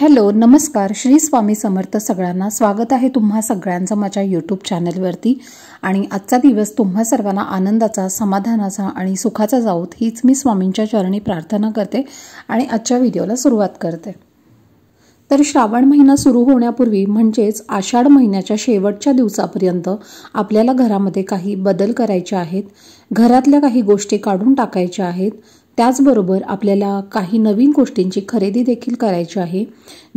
hello नमस्कार श्री स्वामी समर्थ सगळ्यांना स्वागत आहे तुम्हा सगळ्यांचं माझ्या यूट्यूब चॅनलवरती आणि आजचा दिवस तुम्हा सर्वांना आनंदाचा समाधानाचा आणि सुखाचा जाऊत हीच मी स्वामींच्या चरणी प्रार्थना करते आणि आजच्या व्हिडिओला सुरुवात करते तर श्रावण महिना सुरू होण्यापूर्वी म्हणजेच आषाढ महिन्याच्या शेवटच्या दिवसापर्यंत आपल्याला घरामध्ये काही बदल करायचे आहेत घरातल्या काही गोष्टी काढून टाकायच्या आहेत त्याचबरोबर आपल्याला काही नवीन गोष्टींची खरेदी देखील करायची आहे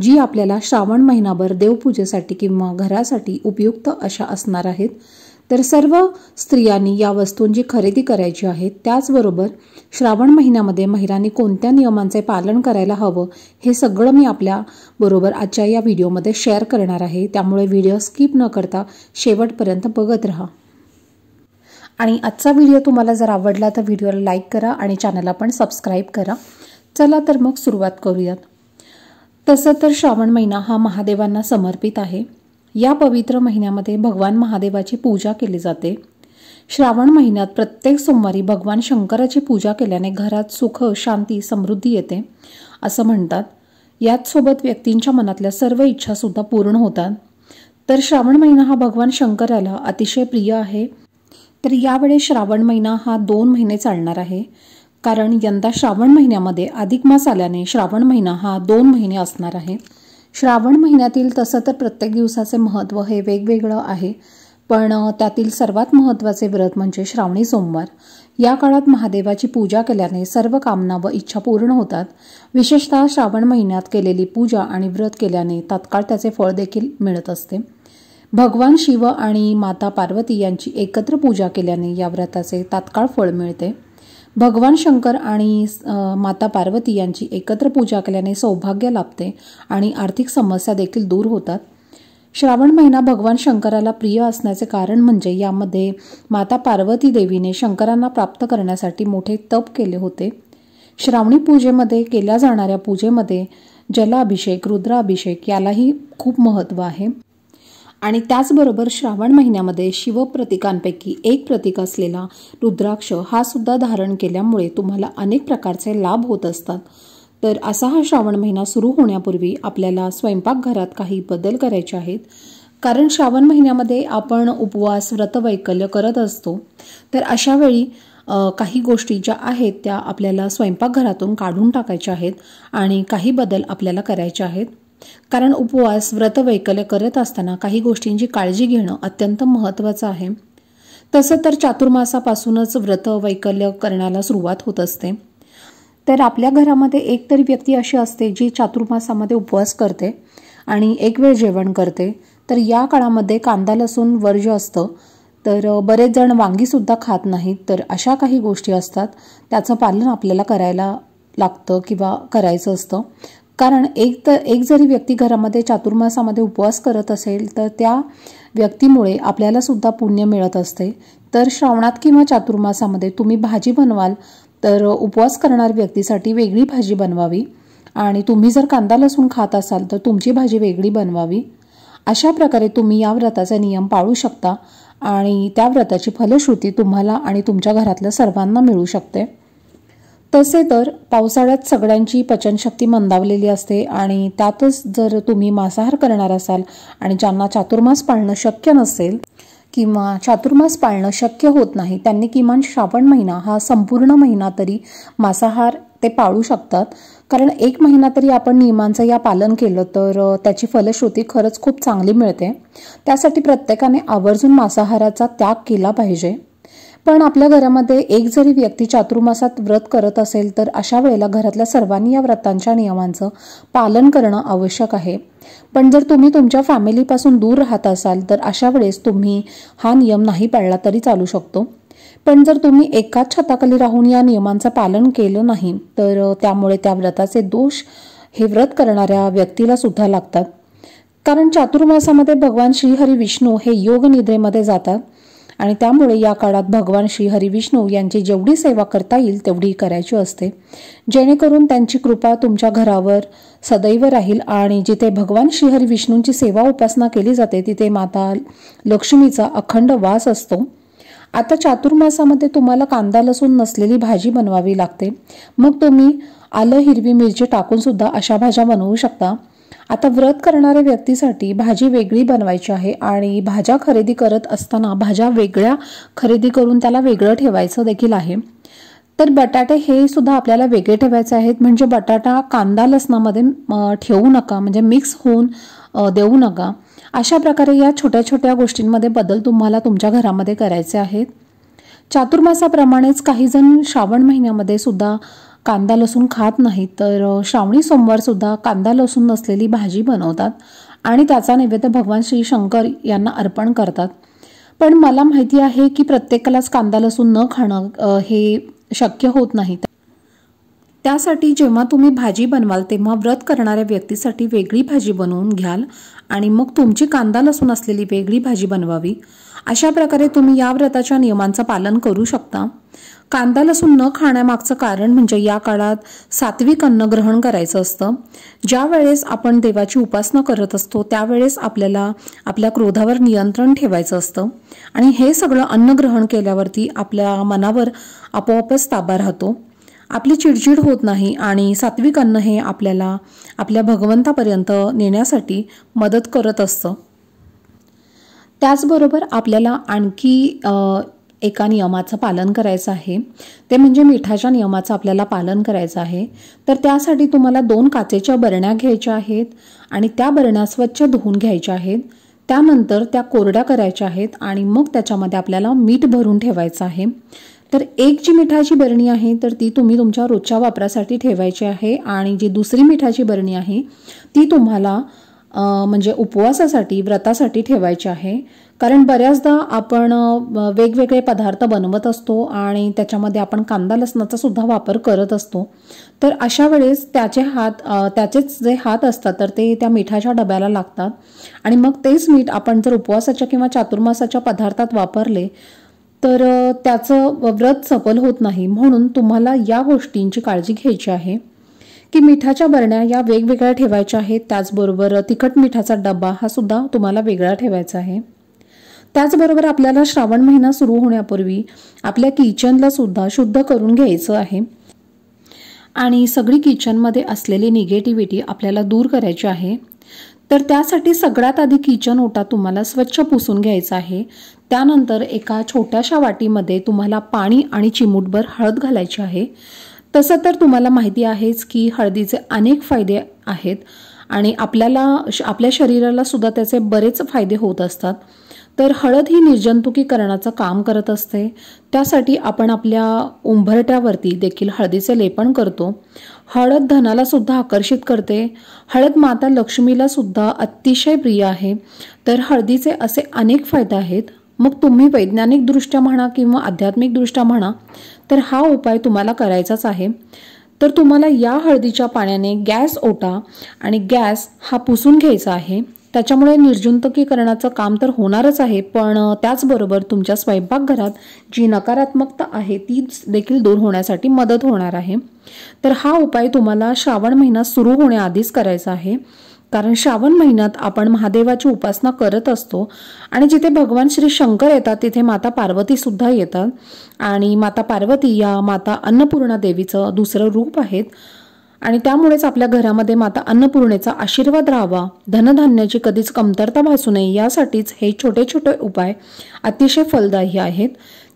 जी आपल्याला श्रावण महिनाभर देवपूजेसाठी किंवा घरासाठी उपयुक्त अशा असणार आहेत तर सर्व स्त्रियांनी या वस्तूंची खरेदी करायची आहे त्याचबरोबर श्रावण महिन्यामध्ये महिलांनी कोणत्या नियमांचे पालन करायला हवं हे सगळं मी आपल्या बरोबर आजच्या या व्हिडिओमध्ये शेअर करणार आहे त्यामुळे व्हिडिओ स्किप न करता शेवटपर्यंत बघत राहा आणि आजचा व्हिडिओ तुम्हाला जर आवडला तर व्हिडिओला लाईक करा आणि चॅनलला पण सबस्क्राईब करा चला तर मग सुरुवात करूयात तसं तर श्रावण महिना हा महादेवांना समर्पित आहे या पवित्र महिन्यामध्ये भगवान महादेवाची पूजा केली जाते श्रावण महिन्यात प्रत्येक सोमवारी भगवान शंकराची पूजा केल्याने घरात सुख शांती समृद्धी येते असं म्हणतात याचसोबत व्यक्तींच्या मनातल्या सर्व इच्छासुद्धा पूर्ण होतात तर श्रावण महिना हा भगवान शंकराला अतिशय प्रिय आहे तर यावेळेस श्रावण महिना हा दोन महिने चालणार आहे कारण यंदा श्रावण महिन्यामध्ये अधिक मास आल्याने श्रावण महिना हा दोन महिने असणार आहे श्रावण महिन्यातील तसं तर प्रत्येक दिवसाचे महत्त्व हे वेगवेगळं आहे पण त्यातील सर्वात महत्त्वाचे व्रत म्हणजे श्रावणी सोमवार या काळात महादेवाची पूजा केल्याने सर्व कामना व इच्छा पूर्ण होतात विशेषतः श्रावण महिन्यात केलेली पूजा आणि व्रत केल्याने तात्काळ त्याचे फळ देखील मिळत असते भगवान शिव आणि माता पार्वती यांची एकत्र पूजा केल्याने या व्रताचे तात्काळ फळ मिळते भगवान शंकर आणि माता पार्वती यांची एकत्र पूजा केल्याने सौभाग्य लाभते आणि आर्थिक समस्या देखील दूर होतात श्रावण महिना भगवान शंकराला प्रिय असण्याचे कारण म्हणजे यामध्ये माता पार्वती देवीने शंकरांना प्राप्त करण्यासाठी मोठे तप केले होते श्रावणी पूजेमध्ये केल्या जाणाऱ्या पूजेमध्ये जलाभिषेक रुद्राभिषेक यालाही खूप महत्त्व आहे आणि त्याचबरोबर श्रावण महिन्यामध्ये शिवप्रतिकांपैकी एक प्रतीक असलेला रुद्राक्ष हा सुद्धा धारण केल्यामुळे तुम्हाला अनेक प्रकारचे लाभ होत असतात तर असा हा श्रावण महिना सुरू होण्यापूर्वी आपल्याला स्वयंपाकघरात काही बदल करायचे आहेत कारण श्रावण महिन्यामध्ये आपण उपवास व्रतवैकल्य करत असतो तर अशा वेळी काही गोष्टी ज्या आहेत त्या आपल्याला स्वयंपाकघरातून काढून टाकायच्या आहेत आणि काही बदल आपल्याला करायचे आहेत कारण उपवास व्रत वैकल्य करत असताना काही गोष्टींची काळजी घेणं अत्यंत महत्त्वाचं आहे तसं तर चातुर्मासापासूनच व्रत वैकल्य करण्याला सुरुवात होत असते तर आपल्या घरामध्ये एक तरी व्यक्ती अशी असते जी चातुर्मासामध्ये उपवास करते आणि एक वेळ जेवण करते तर या काळामध्ये कांदा लसूण वर्ज्य असतं तर बरेच जण वांगीसुद्धा खात नाहीत तर अशा काही गोष्टी असतात त्याचं पालन आपल्याला करायला लागतं किंवा करायचं असतं कारण एक तर एक जरी व्यक्ती घरामध्ये चातुर्मासामध्ये उपवास करत असेल तर त्या व्यक्तीमुळे आपल्याला सुद्धा पुण्य मिळत असते तर श्रावणात किंवा चातुर्मासामध्ये तुम्ही भाजी बनवाल तर उपवास करणाऱ्या व्यक्तीसाठी वेगळी भाजी बनवावी आणि तुम्ही जर कांदा लसूण खात असाल तर तुमची भाजी वेगळी बनवावी अशा प्रकारे तुम्ही या व्रताचा नियम पाळू शकता आणि त्या व्रताची फलश्रुती तुम्हाला आणि तुमच्या घरातल्या सर्वांना मिळू शकते तसे तर पावसाळ्यात सगळ्यांची पचनशक्ती मंदावलेली असते आणि त्यातच जर तुम्ही मांसाहार करणार असाल आणि ज्यांना चातुर्मास पाळणं शक्य नसेल किंवा चातुर्मास पाळणं शक्य होत नाही त्यांनी किमान श्रावण महिना हा संपूर्ण महिना तरी मांसाहार ते पाळू शकतात कारण एक महिना तरी आपण नियमांचं या पालन केलं तर त्याची फलश्रुती खरंच खूप चांगली मिळते त्यासाठी प्रत्येकाने आवर्जून मांसाहाराचा त्याग केला पाहिजे पण आपल्या घरामध्ये एक जरी व्यक्ती चातुर्मासात व्रत करत असेल तर अशा वेळेला घरातल्या सर्वांनी या व्रतांच्या नियमांचं पालन करणं आवश्यक आहे पण जर तुम्ही तुमच्या फॅमिलीपासून दूर राहत असाल तर अशा वेळेस तुम्ही हा नियम नाही पाळला तरी चालू शकतो पण जर तुम्ही एकाच छताखाली राहून या नियमांचं पालन केलं नाही तर त्यामुळे त्या व्रताचे दोष हे व्रत करणाऱ्या व्यक्तीला सुद्धा लागतात कारण चातुर्मासामध्ये भगवान श्रीहरी विष्णू हे योग निद्रेमध्ये जातात आणि त्यामुळे या काळात भगवान श्री हरिविष्णू यांची जेवढी सेवा करता येईल तेवढी करायची असते जेणेकरून त्यांची कृपा तुमच्या घरावर सदैव राहील आणि जिथे भगवान श्रीहरी विष्णूंची सेवा उपासना केली जाते तिथे माता लक्ष्मीचा अखंड वास असतो आता चातुर्मासामध्ये तुम्हाला कांदा लसूण नसलेली भाजी बनवावी लागते मग तुम्ही आलं हिरवी मिरची टाकून सुद्धा अशा भाज्या बनवू शकता आता व्रत करणाऱ्या व्यक्तीसाठी भाजी वेगळी बनवायची आहे आणि भाज्या खरेदी करत असताना भाज्या वेगळ्या खरेदी करून त्याला वेगळं ठेवायचं देखील आहे तर बटाटे हे सुद्धा आपल्याला वेगळे ठेवायचे आहेत म्हणजे बटाटा कांदा लसणामध्ये ठेवू नका म्हणजे मिक्स होऊन देऊ नका अशा प्रकारे या छोट्या छोट्या गोष्टींमध्ये बदल तुम्हाला तुमच्या घरामध्ये करायचे आहेत चातुर्मासाप्रमाणेच काहीजण श्रावण महिन्यामध्ये सुद्धा कांदा लसूण खात नाही तर श्रावणी सोमवारसुद्धा कांदा लसूण नसलेली भाजी बनवतात आणि त्याचा नैवेद्य भगवान श्री शंकर यांना अर्पण करतात पण मला माहिती आहे की प्रत्येकालाच कांदा लसूण न खाणं हे शक्य होत नाही त्यासाठी जेव्हा तुम्ही भाजी बनवाल तेव्हा व्रत करणाऱ्या व्यक्तीसाठी वेगळी भाजी बनवून घ्याल आणि मग तुमची कांदा लसूण असलेली वेगळी भाजी बनवावी अशा प्रकारे तुम्ही या व्रताच्या नियमांचं पालन करू शकता कांदा लसूण न खाण्यामागचं कारण म्हणजे या काळात सात्विक अन्न ग्रहण करायचं असतं ज्या वेळेस आपण देवाची उपासना करत असतो त्यावेळेस आपल्याला आपल्या क्रोधावर नियंत्रण ठेवायचं असतं आणि हे सगळं अन्न ग्रहण केल्यावरती आपल्या मनावर आपोआपच ताबा राहतो आपली चिडचिड होत नाही आणि सात्विक अन्न हे आपल्याला आपल्या भगवंतापर्यंत नेण्यासाठी मदत करत असतं त्याचबरोबर आपल्याला आणखी एका नियमाचं पालन करायचं आहे ते म्हणजे मिठाच्या नियमाचं आपल्याला पालन करायचं आहे तर त्यासाठी तुम्हाला दोन काचेच्या बरण्या घ्यायच्या आहेत आणि त्या बरण्या स्वच्छ धुवून घ्यायच्या आहेत त्यानंतर त्या कोरड्या करायच्या आहेत आणि मग त्याच्यामध्ये आपल्याला मीठ भरून ठेवायचं आहे तर एक जी मिठाची बरणी आहे तर ती तुम्ही तुमच्या रोजच्या वापरासाठी ठेवायची आहे आणि जी दुसरी मिठाची बरणी आहे ती तुम्हाला म्हणजे उपवासासाठी व्रतासाठी ठेवायचे आहे कारण बऱ्याचदा आपण वेगवेगळे पदार्थ बनवत असतो आणि त्याच्यामध्ये आपण कांदा लसणाचा सुद्धा वापर करत असतो तर अशा वेळेस त्याचे हात त्याचेच जे हात असतात तर ते त्या मिठाच्या डब्याला लागतात आणि मग तेच मीठ आपण जर उपवासाच्या किंवा चातुर्मासाच्या पदार्थात वापरले तर त्याचं व्रत सफल होत नाही म्हणून तुम्हाला या गोष्टींची काळजी घ्यायची आहे की मिठाच्या बरण्या या वेगवेगळ्या ठेवायच्या आहेत त्याचबरोबर तिखट मिठाचा डब्बा हा सुद्धा तुम्हाला वेगळा ठेवायचा आहे त्याचबरोबर आपल्याला श्रावण महिना सुरू होण्यापूर्वी आपल्या किचनला सुद्धा शुद्ध करून घ्यायचं आहे आणि सगळी किचनमध्ये असलेली निगेटिव्हिटी आपल्याला दूर करायची आहे तर त्यासाठी सगळ्यात आधी किचन ओटा तुम्हाला स्वच्छ पुसून घ्यायचा आहे त्यानंतर एका छोट्याशा वाटीमध्ये तुम्हाला पाणी आणि चिमूटभर हळद घालायची आहे तसं तर तुम्हाला माहिती आहेच की हळदीचे अनेक फायदे आहेत आणि आपल्याला आपल्या शरीराला सुद्धा त्याचे बरेच फायदे होत असतात तर हळद ही निर्जंतुकीकरणाचं काम करत असते त्यासाठी आपण आपल्या उंभरट्यावरती देखील हळदीचे लेपन करतो हळद धनाला सुद्धा आकर्षित करते हळद माता लक्ष्मीला सुद्धा अतिशय प्रिय आहे तर हळदीचे असे अनेक फायदे आहेत मग तुम्ही वैज्ञानिकदृष्ट्या म्हणा किंवा आध्यात्मिकदृष्ट्या म्हणा तर हा उपाय तुम्हाला करायचाच आहे तर तुम्हाला या हळदीच्या पाण्याने गॅस ओटा आणि गॅस हा पुसून घ्यायचा आहे त्याच्यामुळे निर्जंतुकीकरणाचं काम तर होणारच आहे पण त्याचबरोबर तुमच्या स्वयंपाकघरात जी नकारात्मकता आहे ती देखील दूर होण्यासाठी मदत होणार आहे तर हा उपाय तुम्हाला श्रावण महिना सुरू होण्याआधीच करायचा आहे कारण श्रावण महिन्यात आपण महादेवाची उपासना करत असतो आणि जिथे भगवान श्री शंकर येतात तिथे माता पार्वती सुद्धा येतात आणि माता पार्वती या माता अन्नपूर्णा देवीचं दुसरं रूप आहेत आणि त्यामुळेच आपल्या घरामध्ये माता अन्नपूर्णेचा आशीर्वाद राहावा धनधान्याची कधीच कमतरता भासू नये यासाठीच हे छोटे छोटे उपाय अतिशय फलदायी आहेत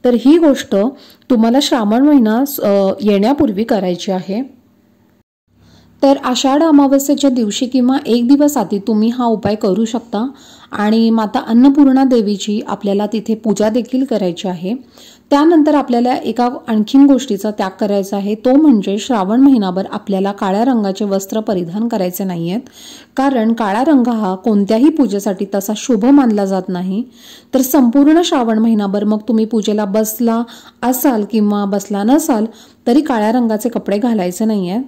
तर ही गोष्ट तुम्हाला श्रावण महिना येण्यापूर्वी करायची आहे तर आषाढ अमावस्येच्या दिवशी किंवा एक दिवस आधी तुम्ही हा उपाय करू शकता आणि माता अन्नपूर्णा देवीची आपल्याला तिथे पूजा देखील करायची आहे त्यानंतर आपल्याला एका आणखीन गोष्टीचा त्याग करायचा आहे तो म्हणजे श्रावण महिनाभर आपल्याला काळ्या रंगाचे वस्त्र परिधान करायचे नाही आहेत कारण काळा रंग हा कोणत्याही पूजेसाठी तसा शुभ मानला जात नाही तर संपूर्ण श्रावण महिनाभर मग तुम्ही पूजेला बसला असाल किंवा बसला नसाल तरी काळ्या रंगाचे कपडे घालायचे नाही आहेत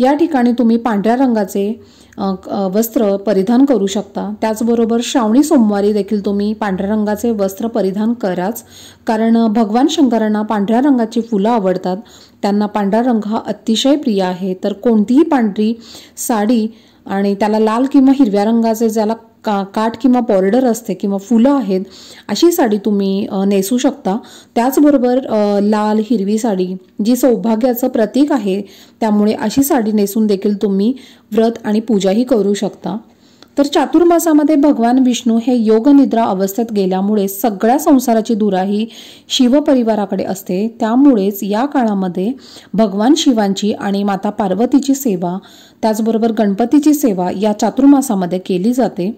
या ठिकाणी तुम्ही पांढऱ्या रंगाचे वस्त्र परिधान करू शकता त्याचबरोबर श्रावणी सोमवारी देखील तुम्ही पांढऱ्या रंगाचे वस्त्र परिधान कराच कारण भगवान शंकरांना पांढऱ्या रंगाची फुलं आवडतात त्यांना पांढरा रंग हा अतिशय प्रिय आहे तर कोणतीही पांढरी साडी आणि त्याला लाल किंवा हिरव्या रंगाचे ज्याला का काठ किंवा बॉर्डर असते किंवा फुलं आहेत अशी साडी तुम्ही नेसू शकता त्याचबरोबर लाल हिरवी साडी जी सौभाग्याचं प्रतीक आहे त्यामुळे अशी साडी नेसून देखील तुम्ही व्रत आणि पूजाही करू शकता तर चातुर्मासामध्ये भगवान विष्णू हे योगनिद्रा अवस्थेत गेल्यामुळे सगळ्या संसाराची दुराही शिवपरिवाराकडे असते त्यामुळेच या काळामध्ये भगवान शिवांची आणि माता पार्वतीची सेवा त्याचबरोबर गणपतीची सेवा या चातुर्मासामध्ये केली जाते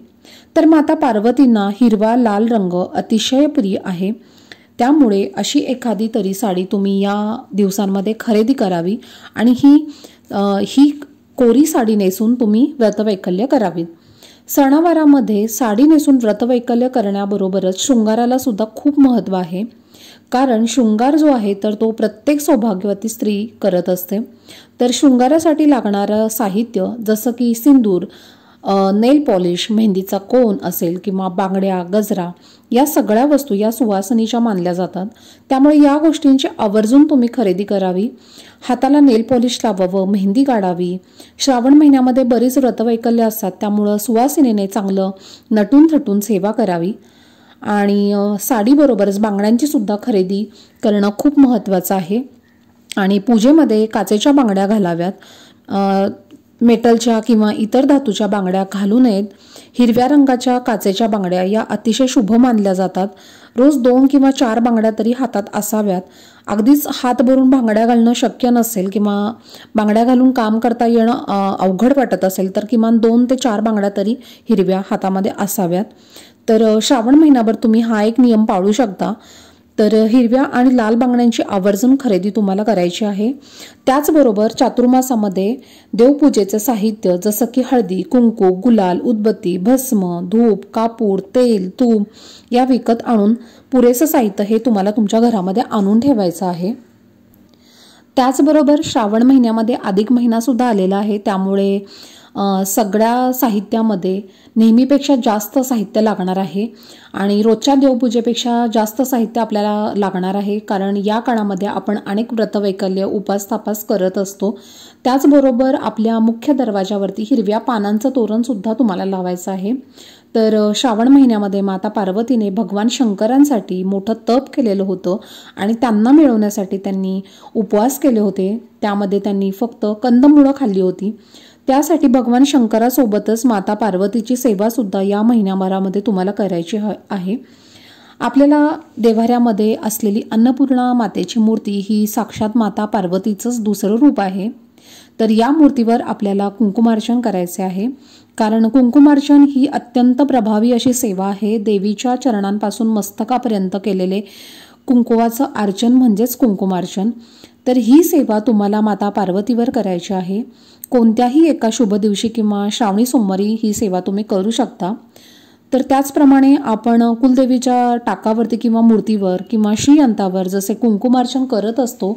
तर माता पार्वतींना हिरवा लाल रंग अतिशय प्रिय आहे त्यामुळे अशी एखादी तरी साडी तुम्ही या दिवसांमध्ये खरेदी करावी आणि ही आ, ही कोरी साडी नेसून तुम्ही व्रतवैकल्य करावीत सणावारामध्ये साडी नेसून व्रतवैकल्य करण्याबरोबरच शृंगाराला सुद्धा खूप महत्त्व आहे कारण शृंगार जो आहे तर तो प्रत्येक सौभाग्यवती स्त्री करत असते तर शृंगारासाठी लागणारं साहित्य जसं की सिंदूर नेल पॉलिश मेहंदीचा कोन असेल किंवा बांगड्या गजरा या सगळ्या वस्तू या सुवासनीच्या मानल्या जातात त्यामुळे या गोष्टींची आवर्जून तुम्ही खरेदी करावी हाताला नेल पॉलिश लावावं मेहंदी काढावी श्रावण महिन्यामध्ये बरीच व्रतवैकल्य असतात त्यामुळं सुवासिनीने चांगलं नटून थटून सेवा करावी आणि साडीबरोबरच बांगड्यांची सुद्धा खरेदी करणं खूप महत्त्वाचं आहे आणि पूजेमध्ये काचेच्या बांगड्या घालाव्यात मेटलच्या किंवा इतर धातूच्या बांगड्या घालू नयेत हिरव्या रंगाच्या काचेच्या बांगड्या या अतिशय शुभ मानल्या जातात रोज दोन किंवा चार बांगड्या तरी हातात असाव्यात अगदीच हात भरून बांगड्या घालणं शक्य नसेल किंवा बांगड्या घालून काम करता येणं अवघड वाटत असेल तर किमान दोन ते चार बांगड्या तरी हिरव्या हातामध्ये असाव्यात तर श्रावण महिनाभर तुम्ही हा एक नियम पाळू शकता तर हिरव्या आणि लाल बांगड्यांची आवर्जून खरेदी तुम्हाला करायची आहे त्याचबरोबर चातुर्मासामध्ये देवपूजेचं साहित्य जसं की हळदी कुंकू गुलाल उदबत्ती भस्म धूप कापूर तेल तूप या विकत आणून पुरेसं साहित्य हे तुम्हाला तुमच्या घरामध्ये आणून ठेवायचं आहे त्याचबरोबर श्रावण महिन्यामध्ये अधिक महिनासुद्धा आलेला आहे त्यामुळे सगळ्या साहित्यामध्ये नेहमीपेक्षा जास्त साहित्य लागणार आहे आणि रोजच्या देवपूजेपेक्षा जास्त साहित्य आपल्याला लागणार आहे कारण या काळामध्ये आपण अनेक व्रतवैकल्य उपासतापास करत असतो त्याचबरोबर आपल्या मुख्य दरवाजावरती हिरव्या पानांचं तोरणसुद्धा तुम्हाला लावायचं आहे तर श्रावण महिन्यामध्ये माता पार्वतीने भगवान शंकरांसाठी मोठं तप केलेलं होतं आणि त्यांना मिळवण्यासाठी त्यांनी उपवास केले होते त्यामध्ये त्यांनी फक्त कंदमुळं खाल्ली होती त्यासाठी भगवान शंकरासोबतच माता पार्वतीची सेवा सुद्धा या महिन्याभरामध्ये तुम्हाला करायची आहे आपल्याला देवाऱ्यामध्ये असलेली अन्नपूर्णा मातेची मूर्ती ही साक्षात माता पार्वतीचंच दुसरं रूप आहे तर या मूर्तीवर आपल्याला कुंकुमार्चन करायचे आहे कारण कुंकुमार्चन ही अत्यंत प्रभावी अशी सेवा आहे देवीच्या चरणांपासून मस्तकापर्यंत केलेले कुंकुवाचं अर्चन म्हणजेच कुंकुमार्चन तर ही सेवा तुम्हाला माता पार्वतीवर करायची आहे कोणत्याही एका शुभ दिवशी किंवा श्रावणी सोमवारी ही सेवा तुम्ही करू शकता तर त्याचप्रमाणे आपण कुलदेवीच्या टाकावरती किंवा मूर्तीवर किंवा श्रीयंतावर जसे कुंकुमार्चन करत असतो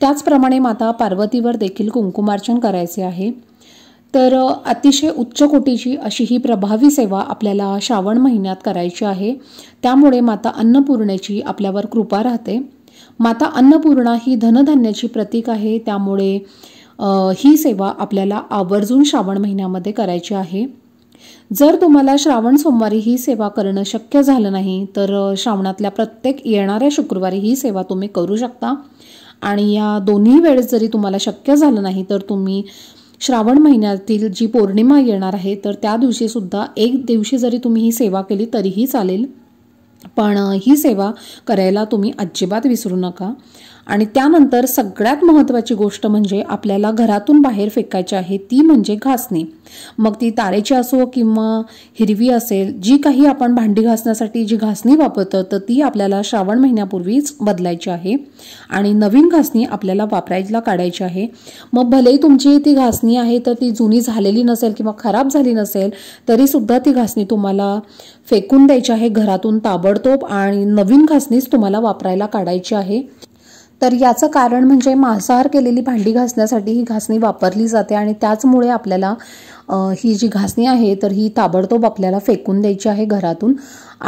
त्याचप्रमाणे माता पार्वतीवर देखील कुंकुमार्चन करायचे आहे तर अतिशय उच्च कोटीची अशी ही प्रभावी सेवा आपल्याला श्रावण महिन्यात करायची आहे त्यामुळे माता अन्नपूर्णेची आपल्यावर कृपा राहते माता अन्नपूर्णा ही धनधान्याची प्रतीक आहे त्यामुळे ही सेवा आपल्याला आवर्जून श्रावण महिन्यामध्ये करायची आहे जर तुम्हाला श्रावण सोमवारी ही सेवा करणं शक्य झालं नाही तर श्रावणातल्या प्रत्येक येणाऱ्या शुक्रवारी ही सेवा तुम्ही करू शकता आणि या दोन्ही वेळेस जरी तुम्हाला शक्य झालं नाही तर तुम्ही श्रावण महिन्यातील जी पौर्णिमा येणार आहे तर त्या दिवशीसुद्धा एक दिवशी जरी तुम्ही ही सेवा केली तरीही चालेल पण ही सेवा करायला तुम्ही अजिबात विसरू नका आणि त्यानंतर सगळ्यात महत्त्वाची गोष्ट म्हणजे आपल्याला घरातून बाहेर फेकायची आहे ती म्हणजे घासणी मग ती तारेची असो किंवा हिरवी असेल जी काही आपण भांडी घासण्यासाठी जी घासणी वापरतो तर ती आपल्याला श्रावण महिन्यापूर्वीच बदलायची आहे आणि नवीन घासणी आपल्याला वापरायला काढायची आहे मग भलेही तुमची ती घासणी आहे तर ती जुनी झालेली नसेल किंवा खराब झाली नसेल तरीसुद्धा ती घासणी तुम्हाला फेकून द्यायची आहे घरातून ताबडतोब आणि नवीन घासणीच तुम्हाला वापरायला काढायची आहे तर याचं कारण म्हणजे मांसाहार केलेली भांडी घासण्यासाठी ही घासणी वापरली जाते आणि त्याचमुळे आपल्याला ही जी घासणी आहे तर ही ताबडतोब आपल्याला फेकून द्यायची आहे घरातून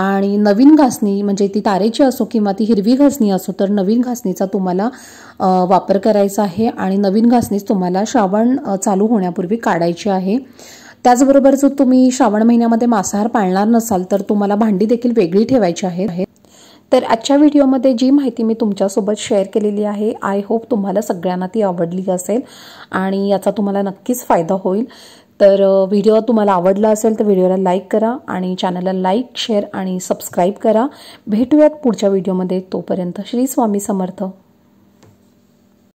आणि नवीन घासणी म्हणजे ती तारेची असो किंवा ती हिरवी घासणी असो तर नवीन घासणीचा तुम्हाला वापर करायचा आहे आणि नवीन घासणीच तुम्हाला श्रावण चालू होण्यापूर्वी काढायची आहे त्याचबरोबर जर तुम्ही श्रावण महिन्यामध्ये मांसाहार पाळणार नसाल तर तुम्हाला भांडी देखील वेगळी ठेवायची आहे तर आजच्या व्हिडिओमध्ये जी माहिती मी तुमच्यासोबत शेअर केलेली आहे आय होप तुम्हाला सगळ्यांना ती आवडली असेल आणि याचा तुम्हाला नक्कीच फायदा होईल तर व्हिडिओ तुम्हाला आवडला असेल तर व्हिडिओला लाईक करा आणि चॅनलला लाईक शेअर आणि सबस्क्राईब करा भेटूयात पुढच्या व्हिडिओमध्ये तोपर्यंत श्री स्वामी समर्थ